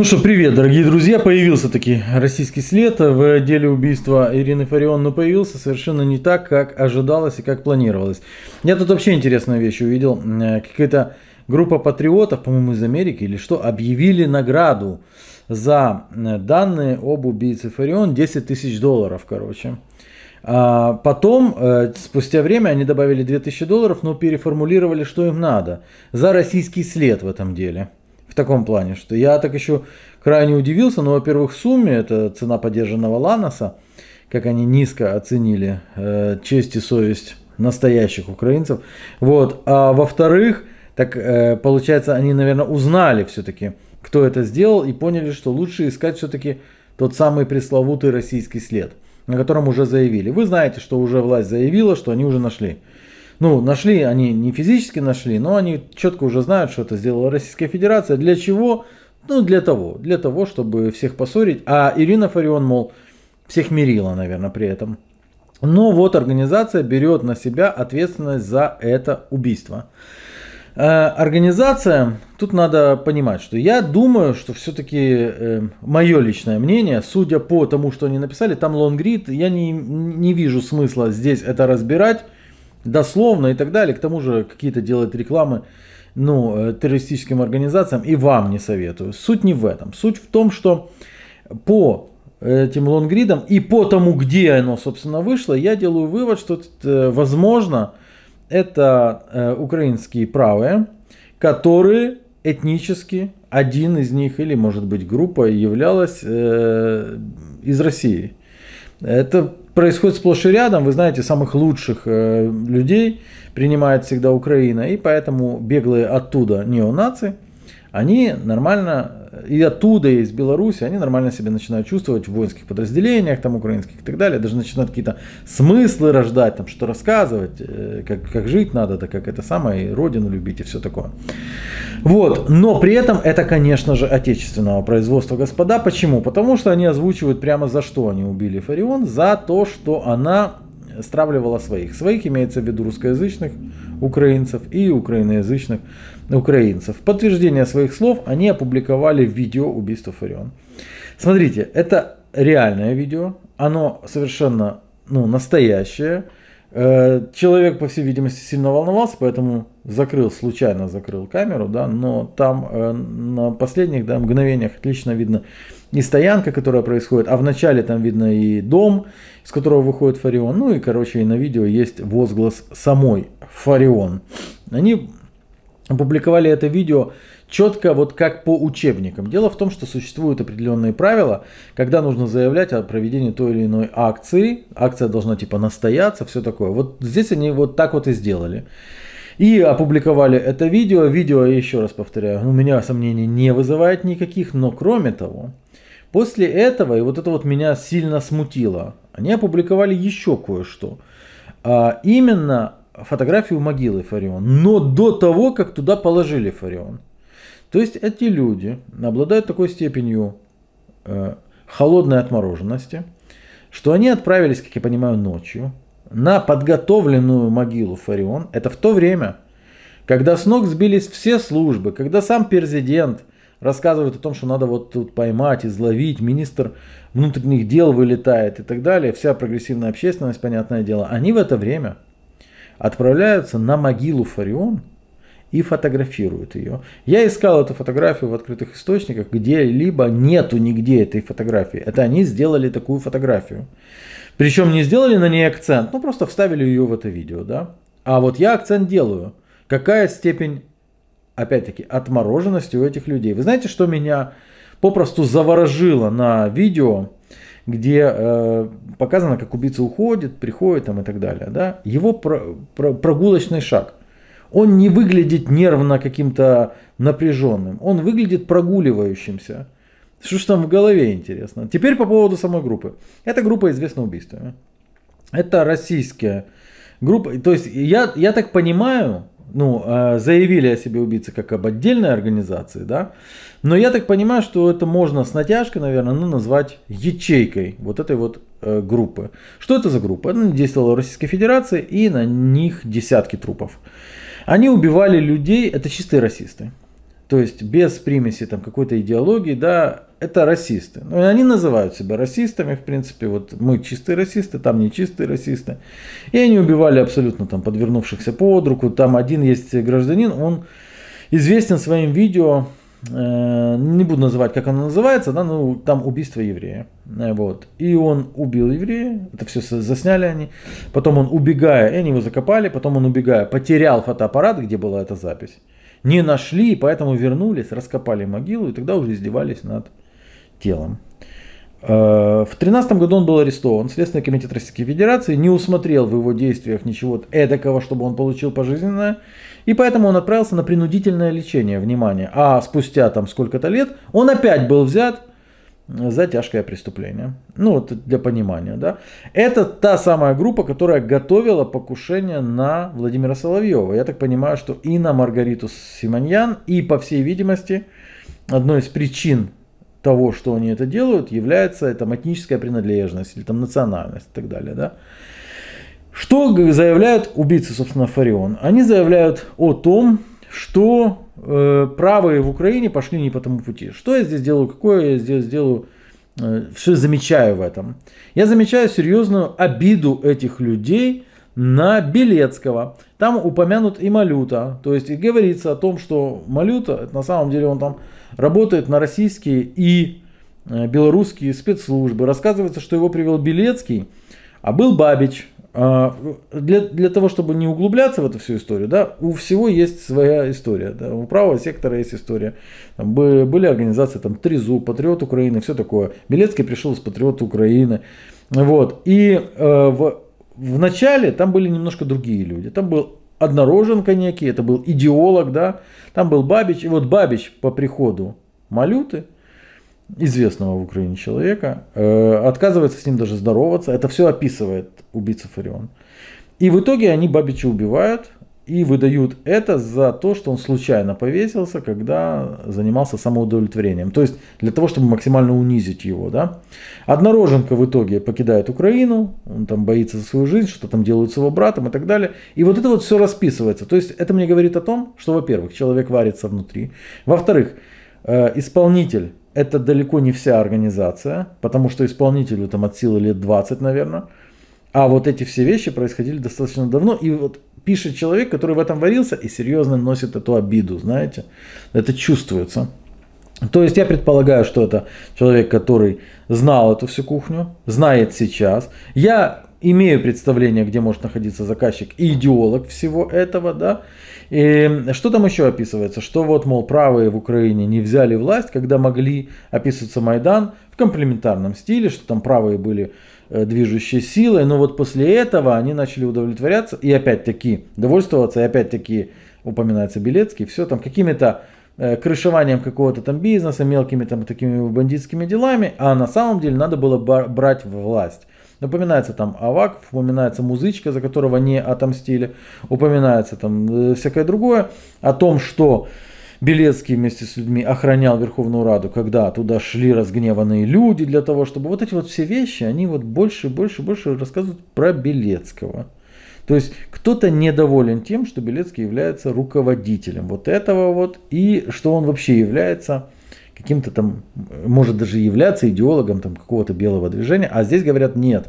Ну что, привет, дорогие друзья. Появился таки российский след в деле убийства Ирины Фарион, но появился совершенно не так, как ожидалось и как планировалось. Я тут вообще интересную вещь увидел. Э, какая-то группа патриотов, по-моему, из Америки или что, объявили награду за э, данные об убийце Фарион 10 тысяч долларов, короче. А потом, э, спустя время, они добавили 2000 долларов, но переформулировали, что им надо. За российский след в этом деле. В таком плане, что я так еще крайне удивился, но, во-первых, в сумме, это цена поддержанного Ланоса, как они низко оценили э, честь и совесть настоящих украинцев. Вот. А во-вторых, так э, получается, они, наверное, узнали все-таки, кто это сделал, и поняли, что лучше искать все-таки тот самый пресловутый российский след, на котором уже заявили. Вы знаете, что уже власть заявила, что они уже нашли. Ну, нашли, они не физически нашли, но они четко уже знают, что это сделала Российская Федерация. Для чего? Ну, для того. Для того, чтобы всех поссорить. А Ирина Фарион, мол, всех мирила, наверное, при этом. Но ну, вот организация берет на себя ответственность за это убийство. Э, организация, тут надо понимать, что я думаю, что все-таки э, мое личное мнение, судя по тому, что они написали, там лонгрид, я не, не вижу смысла здесь это разбирать дословно и так далее. К тому же какие-то делают рекламы ну, э, террористическим организациям и вам не советую. Суть не в этом. Суть в том, что по этим лонгридам и по тому, где оно, собственно, вышло, я делаю вывод, что, э, возможно, это э, украинские правые, которые этнически один из них или, может быть, группа являлась из России. Это происходит сплошь и рядом. Вы знаете, самых лучших э, людей принимает всегда Украина. И поэтому беглые оттуда неонаци – они нормально, и оттуда, и из Беларуси, они нормально себя начинают чувствовать в воинских подразделениях, там, украинских и так далее, даже начинают какие-то смыслы рождать, там, что рассказывать, э, как, как жить надо, да, как это самое, и родину любить, и все такое. Вот, но при этом это, конечно же, отечественного производства, господа, почему? Потому что они озвучивают прямо за что они убили Фарион, за то, что она стравливала своих. Своих имеется в виду русскоязычных украинцев и украиноязычных украинцев. В подтверждение своих слов они опубликовали видео убийства Фарион. Смотрите, это реальное видео, оно совершенно ну, настоящее, Э, человек, по всей видимости, сильно волновался, поэтому закрыл, случайно закрыл камеру, да, но там э, на последних да, мгновениях отлично видно и стоянка, которая происходит, а в начале там видно и дом, из которого выходит Фарион, ну и, короче, и на видео есть возглас самой Фарион. Они опубликовали это видео четко вот как по учебникам. Дело в том, что существуют определенные правила, когда нужно заявлять о проведении той или иной акции. Акция должна типа настояться, все такое. Вот здесь они вот так вот и сделали. И опубликовали это видео. Видео, еще раз повторяю, у меня сомнений не вызывает никаких, но кроме того, после этого, и вот это вот меня сильно смутило, они опубликовали еще кое-что. А, именно фотографию могилы Фарион, но до того, как туда положили Фарион. То есть эти люди обладают такой степенью э, холодной отмороженности, что они отправились, как я понимаю, ночью на подготовленную могилу Фарион. Это в то время, когда с ног сбились все службы, когда сам президент рассказывает о том, что надо вот тут поймать, изловить, министр внутренних дел вылетает и так далее, вся прогрессивная общественность, понятное дело, они в это время отправляются на могилу Фарион – и фотографируют ее. Я искал эту фотографию в открытых источниках, где-либо нету нигде этой фотографии. Это они сделали такую фотографию. Причем не сделали на ней акцент, ну просто вставили ее в это видео, да. А вот я акцент делаю. Какая степень, опять-таки, отмороженности у этих людей. Вы знаете, что меня попросту заворожило на видео, где э, показано, как убийца уходит, приходит там и так далее, да. Его про, про, прогулочный шаг он не выглядит нервно каким-то напряженным, он выглядит прогуливающимся. Что ж там в голове, интересно. Теперь по поводу самой группы. Эта группа известна убийствами. Это российская группа. То есть я, я так понимаю, ну, а, заявили о себе убийцы как об отдельной организации, да, но я так понимаю, что это можно с натяжкой, наверное, ну, назвать ячейкой вот этой вот э, группы. Что это за группа? Она действовала в Российской Федерации и на них десятки трупов. Они убивали людей, это чистые расисты. То есть без примеси там какой-то идеологии, да, это расисты. Но ну, они называют себя расистами, в принципе, вот мы чистые расисты, там не чистые расисты. И они убивали абсолютно там подвернувшихся под руку. Там один есть гражданин, он известен своим видео, Э, не буду называть, как она называется, да, ну, там убийство еврея. Э, вот. И он убил еврея, это все засняли они. Потом он, убегая, и они его закопали, потом он, убегая, потерял фотоаппарат, где была эта запись. Не нашли, поэтому вернулись, раскопали могилу, и тогда уже издевались над телом. Э, в 2013 году он был арестован. Следственный комитет Российской Федерации не усмотрел в его действиях ничего эдакого, чтобы он получил пожизненное. И поэтому он отправился на принудительное лечение, внимание. А спустя там сколько-то лет он опять был взят за тяжкое преступление. Ну вот для понимания, да. Это та самая группа, которая готовила покушение на Владимира Соловьева. Я так понимаю, что и на Маргариту Симоньян, и по всей видимости, одной из причин того, что они это делают, является там, этническая принадлежность или там, национальность и так далее. Да? Что заявляют убийцы, собственно, Фарион? Они заявляют о том, что э, правые в Украине пошли не по тому пути. Что я здесь делаю, какое я здесь делаю, э, что я замечаю в этом? Я замечаю серьезную обиду этих людей на Белецкого. Там упомянут и Малюта. То есть и говорится о том, что Малюта, на самом деле он там работает на российские и э, белорусские спецслужбы. Рассказывается, что его привел Белецкий, а был Бабич. А, для, для того, чтобы не углубляться в эту всю историю, да, у всего есть своя история. Да, у правого сектора есть история. Там были организации там Тризу, Патриот Украины, все такое. Белецкий пришел из Патриота Украины. Вот. И э, в в начале там были немножко другие люди. Там был Однороженко некий, это был идеолог, да, там был Бабич, и вот Бабич по приходу Малюты, известного в Украине человека, э, отказывается с ним даже здороваться, это все описывает убийца Фарион. И в итоге они Бабича убивают – и выдают это за то, что он случайно повесился, когда занимался самоудовлетворением. То есть для того, чтобы максимально унизить его. Да? Однороженка в итоге покидает Украину, он там боится за свою жизнь, что там делают с его братом и так далее. И вот это вот все расписывается. То есть это мне говорит о том, что, во-первых, человек варится внутри. Во-вторых, э, исполнитель это далеко не вся организация, потому что исполнителю там от силы лет 20, наверное. А вот эти все вещи происходили достаточно давно. И вот пишет человек, который в этом варился и серьезно носит эту обиду, знаете. Это чувствуется. То есть я предполагаю, что это человек, который знал эту всю кухню, знает сейчас. Я имею представление, где может находиться заказчик и идеолог всего этого, да. И что там еще описывается? Что вот, мол, правые в Украине не взяли власть, когда могли описываться Майдан в комплементарном стиле, что там правые были Э, движущей силой, но вот после этого они начали удовлетворяться и опять-таки довольствоваться, и опять-таки упоминается Белецкий, все там какими-то э, крышеванием какого-то там бизнеса, мелкими там такими бандитскими делами, а на самом деле надо было брать власть. Напоминается там Авак, упоминается музычка, за которого не отомстили, упоминается там э, всякое другое, о том, что Белецкий вместе с людьми охранял Верховную Раду, когда туда шли разгневанные люди для того, чтобы вот эти вот все вещи, они вот больше, больше, больше рассказывают про Белецкого. То есть кто-то недоволен тем, что Белецкий является руководителем вот этого вот, и что он вообще является каким-то там, может даже являться идеологом там какого-то белого движения, а здесь говорят нет,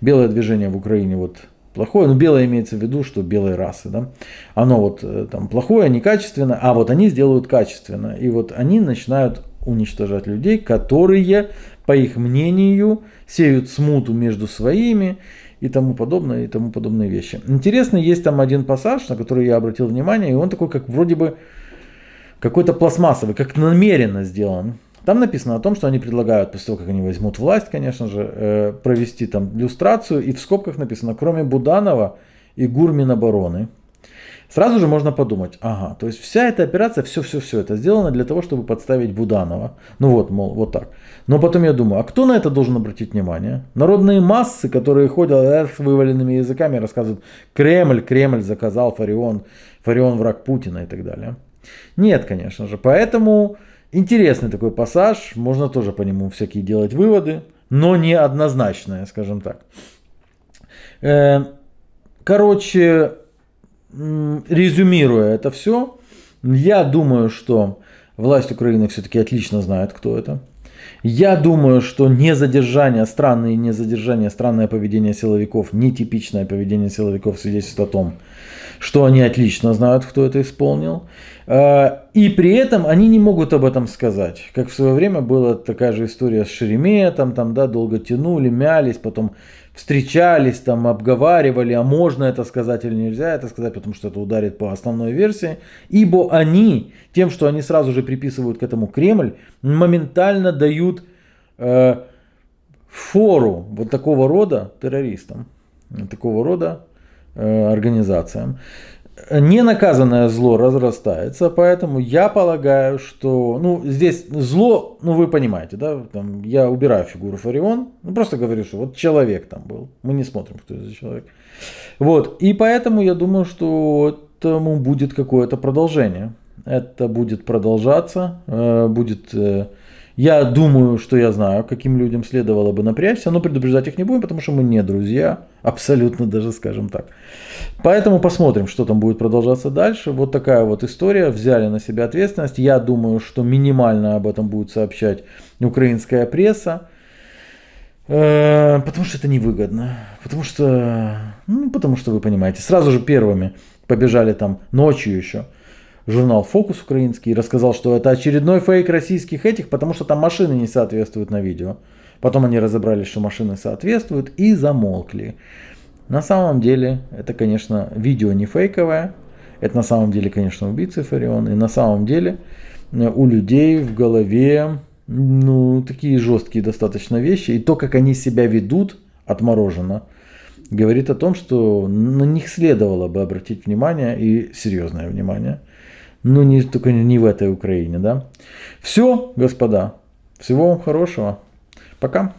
белое движение в Украине вот плохое, ну белое имеется в виду, что белые расы, да, оно вот э, там плохое, некачественное, а вот они сделают качественно, и вот они начинают уничтожать людей, которые, по их мнению, сеют смуту между своими и тому подобное, и тому подобные вещи. Интересно, есть там один пассаж, на который я обратил внимание, и он такой, как вроде бы какой-то пластмассовый, как намеренно сделан. Там написано о том, что они предлагают, после того, как они возьмут власть, конечно же, э, провести там иллюстрацию, и в скобках написано, кроме Буданова и Гурминобороны, Сразу же можно подумать, ага, то есть вся эта операция, все-все-все это сделано для того, чтобы подставить Буданова. Ну вот, мол, вот так. Но потом я думаю, а кто на это должен обратить внимание? Народные массы, которые ходят э, с вываленными языками, рассказывают, Кремль, Кремль заказал Фарион, Фарион враг Путина и так далее. Нет, конечно же. Поэтому Интересный такой пассаж, можно тоже по нему всякие делать выводы, но неоднозначное, скажем так. Э, короче, резюмируя это все, я думаю, что власть Украины все-таки отлично знает, кто это. Я думаю, что не задержание странное не задержание странное поведение силовиков, нетипичное поведение силовиков свидетельствует о том, что они отлично знают, кто это исполнил. А, и при этом они не могут об этом сказать. Как в свое время была такая же история с Шереметом, там, да, долго тянули, мялись, потом встречались, там, обговаривали, а можно это сказать или нельзя это сказать, потому что это ударит по основной версии. Ибо они, тем, что они сразу же приписывают к этому Кремль, моментально дают э, фору вот такого рода террористам, такого рода Э, организациям. Ненаказанное зло разрастается, поэтому я полагаю, что, ну, здесь зло, ну, вы понимаете, да, там, я убираю фигуру Фарион, ну, просто говорю, что вот человек там был, мы не смотрим, кто это за человек. Вот, и поэтому я думаю, что этому будет какое-то продолжение, это будет продолжаться, э, будет э, я думаю, что я знаю, каким людям следовало бы напрячься, но предупреждать их не будем, потому что мы не друзья, абсолютно даже скажем так. Поэтому посмотрим, что там будет продолжаться дальше. Вот такая вот история, взяли на себя ответственность. Я думаю, что минимально об этом будет сообщать украинская пресса. Э, потому что это невыгодно. Потому что, ну, потому что вы понимаете, сразу же первыми побежали там ночью еще журнал «Фокус» украинский, рассказал, что это очередной фейк российских этих, потому что там машины не соответствуют на видео. Потом они разобрались, что машины соответствуют и замолкли. На самом деле, это, конечно, видео не фейковое. Это на самом деле, конечно, убийцы Фарион. И на самом деле э, у людей в голове ну, такие жесткие достаточно вещи. И то, как они себя ведут отмороженно, говорит о том, что на них следовало бы обратить внимание и серьезное внимание но не, только не в этой Украине, да. Все, господа, всего вам хорошего. Пока.